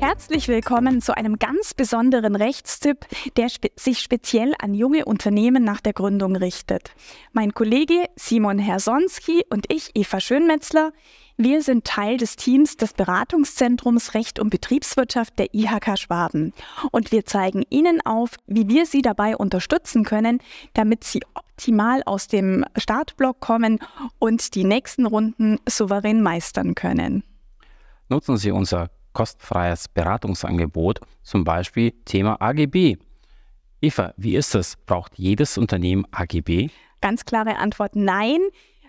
Herzlich willkommen zu einem ganz besonderen Rechtstipp, der spe sich speziell an junge Unternehmen nach der Gründung richtet. Mein Kollege Simon Hersonski und ich, Eva Schönmetzler, wir sind Teil des Teams des Beratungszentrums Recht und Betriebswirtschaft der IHK Schwaben und wir zeigen Ihnen auf, wie wir Sie dabei unterstützen können, damit Sie optimal aus dem Startblock kommen und die nächsten Runden souverän meistern können. Nutzen Sie unser kostenfreies Beratungsangebot, zum Beispiel Thema AGB. Eva, wie ist es? Braucht jedes Unternehmen AGB? Ganz klare Antwort nein.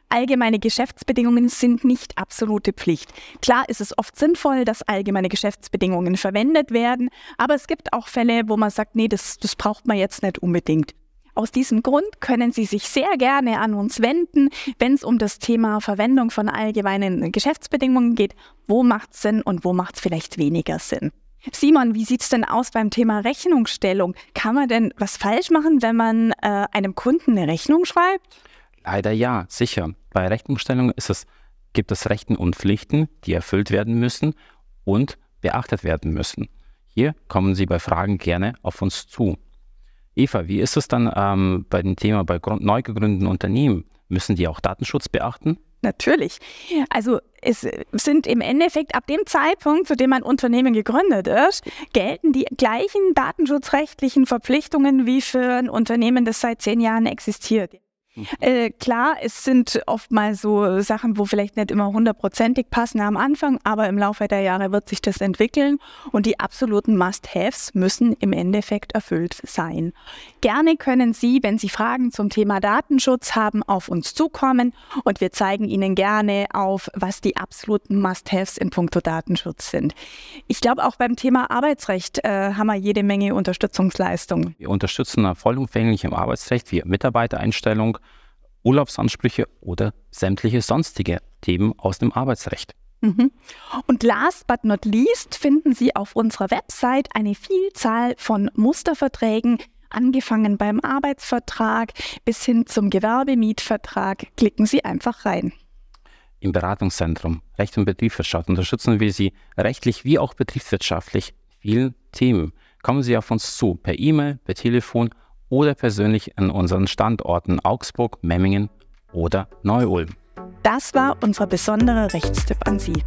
Allgemeine Geschäftsbedingungen sind nicht absolute Pflicht. Klar ist es oft sinnvoll, dass allgemeine Geschäftsbedingungen verwendet werden, aber es gibt auch Fälle, wo man sagt, nee, das, das braucht man jetzt nicht unbedingt. Aus diesem Grund können Sie sich sehr gerne an uns wenden, wenn es um das Thema Verwendung von allgemeinen Geschäftsbedingungen geht. Wo macht es Sinn und wo macht es vielleicht weniger Sinn? Simon, wie sieht es denn aus beim Thema Rechnungsstellung? Kann man denn was falsch machen, wenn man äh, einem Kunden eine Rechnung schreibt? Leider ja, sicher. Bei Rechnungsstellung ist es, gibt es Rechten und Pflichten, die erfüllt werden müssen und beachtet werden müssen. Hier kommen Sie bei Fragen gerne auf uns zu. Eva, wie ist es dann ähm, bei dem Thema bei neu gegründeten Unternehmen? Müssen die auch Datenschutz beachten? Natürlich. Also es sind im Endeffekt ab dem Zeitpunkt, zu dem ein Unternehmen gegründet ist, gelten die gleichen datenschutzrechtlichen Verpflichtungen wie für ein Unternehmen, das seit zehn Jahren existiert. Mhm. Äh, klar, es sind oftmals so Sachen, wo vielleicht nicht immer hundertprozentig passen am Anfang, aber im Laufe der Jahre wird sich das entwickeln und die absoluten Must-Haves müssen im Endeffekt erfüllt sein. Gerne können Sie, wenn Sie Fragen zum Thema Datenschutz haben, auf uns zukommen und wir zeigen Ihnen gerne auf, was die absoluten Must-Haves in puncto Datenschutz sind. Ich glaube, auch beim Thema Arbeitsrecht äh, haben wir jede Menge Unterstützungsleistungen. Wir unterstützen vollumfänglich im Arbeitsrecht, wie Mitarbeitereinstellung, Urlaubsansprüche oder sämtliche sonstige Themen aus dem Arbeitsrecht. Mhm. Und last but not least finden Sie auf unserer Website eine Vielzahl von Musterverträgen, angefangen beim Arbeitsvertrag bis hin zum Gewerbemietvertrag. Klicken Sie einfach rein. Im Beratungszentrum Recht und Betriebswirtschaft unterstützen wir Sie rechtlich wie auch betriebswirtschaftlich vielen Themen. Kommen Sie auf uns zu per E-Mail, per Telefon oder persönlich an unseren Standorten Augsburg, Memmingen oder Neu-Ulm. Das war unser besonderer Rechtstipp an Sie.